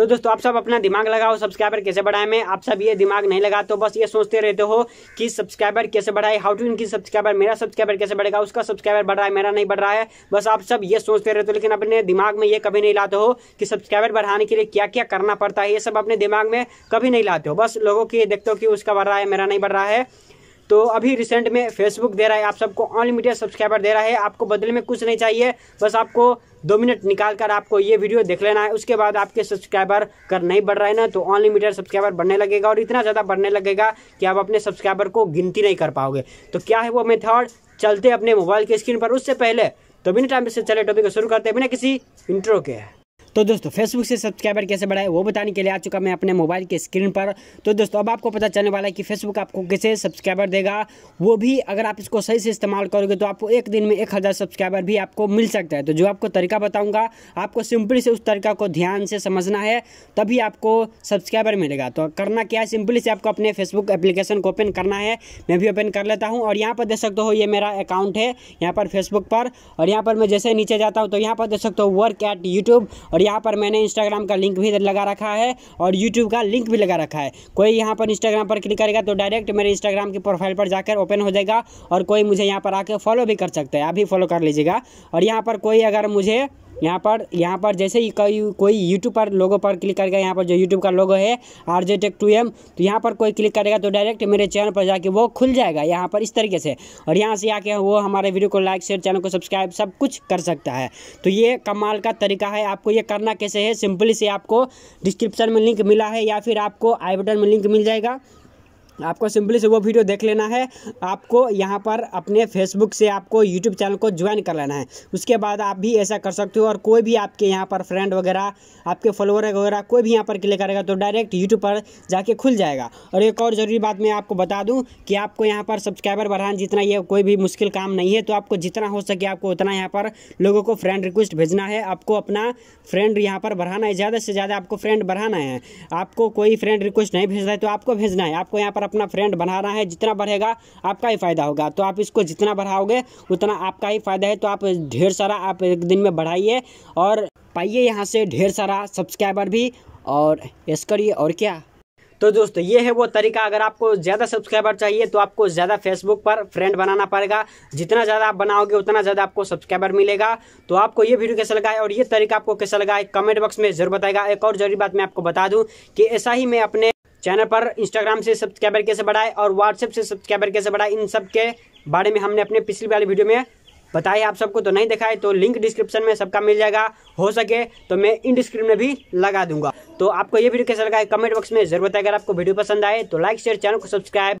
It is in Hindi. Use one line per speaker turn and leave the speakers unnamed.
तो दोस्तों आप सब अपना दिमाग लगाओ सब्सक्राइबर कैसे बढ़ाए मैं आप सब ये दिमाग नहीं लगा तो बस ये सोचते रहते हो कि सब्सक्राइबर कैसे बढ़ाए हाउ टू इनकी सब्सक्राइबर मेरा सब्सक्राइबर कैसे बढ़ेगा उसका सब्सक्राइबर बढ़ रहा है मेरा नहीं बढ़ रहा है बस आप सब ये सोचते रहते हो लेकिन अपने दिमाग में ये कभी नहीं लाते हो कि सब्सक्राइबर बढ़ाने के लिए क्या क्या करना पड़ता है ये सब अपने दिमाग में कभी नहीं लाते हो बस लोगों की देखते हो कि उसका बढ़ रहा है मेरा नहीं बढ़ रहा है तो अभी रिसेंट में फेसबुक दे रहा है आप सबको अनलिमिटेड सब्सक्राइबर दे रहा है आपको बदले में कुछ नहीं चाहिए बस आपको दो मिनट निकाल कर आपको ये वीडियो देख लेना है उसके बाद आपके सब्सक्राइबर कर नहीं बढ़ रहे ना तो अनलिमिटेड सब्सक्राइबर बढ़ने लगेगा और इतना ज़्यादा बढ़ने लगेगा कि आप अपने सब्सक्राइबर को गिनती नहीं कर पाओगे तो क्या है वो मेथड चलते अपने मोबाइल की स्क्रीन पर उससे पहले तो बिना टाइम से चले टॉपिक को शुरू करते हैं बिना किसी इंट्रो के तो दोस्तों फेसबुक से सब्सक्राइबर कैसे बढ़ाए वो बताने के लिए आ चुका मैं अपने मोबाइल के स्क्रीन पर तो दोस्तों अब आपको पता चलने वाला है कि फेसबुक आपको कैसे सब्सक्राइबर देगा वो भी अगर आप इसको सही से इस्तेमाल करोगे तो आपको एक दिन में एक हज़ार सब्सक्राइबर भी आपको मिल सकता है तो जो आपको तरीका बताऊँगा आपको सिंपली से उस तरीका को ध्यान से समझना है तभी आपको सब्सक्राइबर मिलेगा तो करना क्या है सिंपली से आपको अपने फेसबुक एप्लीकेशन को ओपन करना है मैं भी ओपन कर लेता हूँ और यहाँ पर देख सकते हो ये मेरा अकाउंट है यहाँ पर फेसबुक पर और यहाँ पर मैं जैसे नीचे जाता हूँ तो यहाँ पर देख सकते हो वर्क एट यूट्यूब और और यहाँ पर मैंने इंस्टाग्राम का लिंक भी लगा रखा है और यूट्यूब का लिंक भी लगा रखा है कोई यहाँ पर इंस्टाग्राम पर क्लिक करेगा तो डायरेक्ट मेरे इंस्टाग्राम की प्रोफाइल पर जाकर ओपन हो जाएगा और कोई मुझे यहाँ पर आकर फॉलो भी कर सकता है आप भी फॉलो कर लीजिएगा और यहाँ पर कोई अगर मुझे यहाँ पर यहाँ पर जैसे ही कोई कोई यूट्यूब पर लोगों पर क्लिक करेगा यहाँ पर जो यूट्यूब का लोगो है R J tech two M तो यहाँ पर कोई क्लिक करेगा तो डायरेक्ट मेरे चैनल पर जाके वो खुल जाएगा यहाँ पर इस तरीके से और यहाँ से आके वो हमारे वीडियो को लाइक शेयर चैनल को सब्सक्राइब सब कुछ कर सकता है तो ये कमाल का तरीका है आपको ये करना कैसे है सिंपली से आपको डिस्क्रिप्शन में लिंक मिला है या फिर आपको आई बटन में लिंक मिल जाएगा आपको सिंपली से वो वीडियो देख लेना है आपको यहाँ पर अपने फेसबुक से आपको यूट्यूब चैनल को ज्वाइन कर लेना है उसके बाद आप भी ऐसा कर सकते हो और कोई भी आपके यहाँ पर फ्रेंड वगैरह आपके फॉलोअर वगैरह कोई भी यहाँ पर क्लिक करेगा तो डायरेक्ट यूट्यूब पर जाके खुल जाएगा और एक और ज़रूरी बात मैं आपको बता दूँ कि आपको यहाँ पर सब्सक्राइबर बढ़ाना जितना ये कोई भी मुश्किल काम नहीं है तो आपको जितना हो सके आपको उतना यहाँ पर लोगों को फ्रेंड रिक्वेस्ट भेजना है आपको अपना फ्रेंड यहाँ पर बढ़ाना है ज़्यादा से ज़्यादा आपको फ्रेंड बढ़ाना है आपको कोई फ्रेंड रिक्वेस्ट नहीं भेजना है तो आपको भेजना है आपको यहाँ पर अपना फ्रेंड बना रहा है जितना बढ़ेगा आपका ही फ़ायदा होगा तो आप इसको जितना बढ़ाओगे उतना आपका ही फ़ायदा है तो आप ढेर सारा आप एक दिन में बढ़ाइए और पाइए यहाँ से ढेर सारा सब्सक्राइबर भी और यस करिए और क्या तो दोस्तों ये है वो तरीका अगर आपको ज़्यादा सब्सक्राइबर चाहिए तो आपको ज़्यादा फेसबुक पर फ्रेंड बनाना पड़ेगा जितना ज़्यादा आप बनाओगे उतना ज़्यादा आपको सब्सक्राइबर मिलेगा तो आपको ये वीडियो कैसा लगा है और ये तरीका आपको कैसा लगा है कमेंट बॉक्स में जरूर बताएगा एक और जरूरी बात मैं आपको बता दूँ कि ऐसा ही मैं अपने चैनल पर इंस्टाग्राम से सब्सक्राइबर कैसे बढ़ाए और व्हाट्सएप से सब्सक्राइबर कैसे बढ़ाए इन सब के बारे में हमने अपने पिछली वाली वीडियो में बताया आप सबको तो नहीं दिखाए तो लिंक डिस्क्रिप्शन में सबका मिल जाएगा हो सके तो मैं इन डिस्क्रिप्शन में भी लगा दूंगा तो आपको ये वीडियो कैसा लगा है कमेंट बॉक्स में जरूर बताया अगर आपको वीडियो पसंद आए तो लाइक शेयर चैनल को सब्सक्राइब